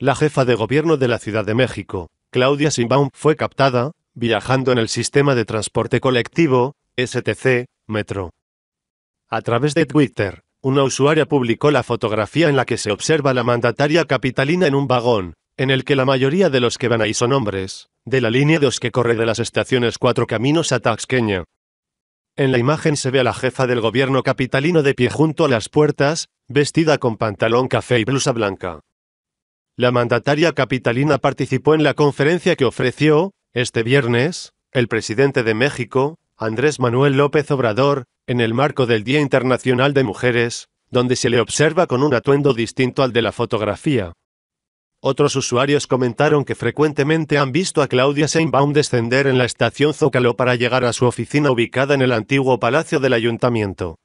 La jefa de gobierno de la Ciudad de México, Claudia Simbaum, fue captada, viajando en el sistema de transporte colectivo, STC, Metro. A través de Twitter, una usuaria publicó la fotografía en la que se observa la mandataria capitalina en un vagón, en el que la mayoría de los que van ahí son hombres, de la línea 2 que corre de las estaciones Cuatro Caminos a Taxqueña. En la imagen se ve a la jefa del gobierno capitalino de pie junto a las puertas, vestida con pantalón café y blusa blanca. La mandataria capitalina participó en la conferencia que ofreció, este viernes, el presidente de México, Andrés Manuel López Obrador, en el marco del Día Internacional de Mujeres, donde se le observa con un atuendo distinto al de la fotografía. Otros usuarios comentaron que frecuentemente han visto a Claudia Seinbaum descender en la estación Zócalo para llegar a su oficina ubicada en el antiguo Palacio del Ayuntamiento.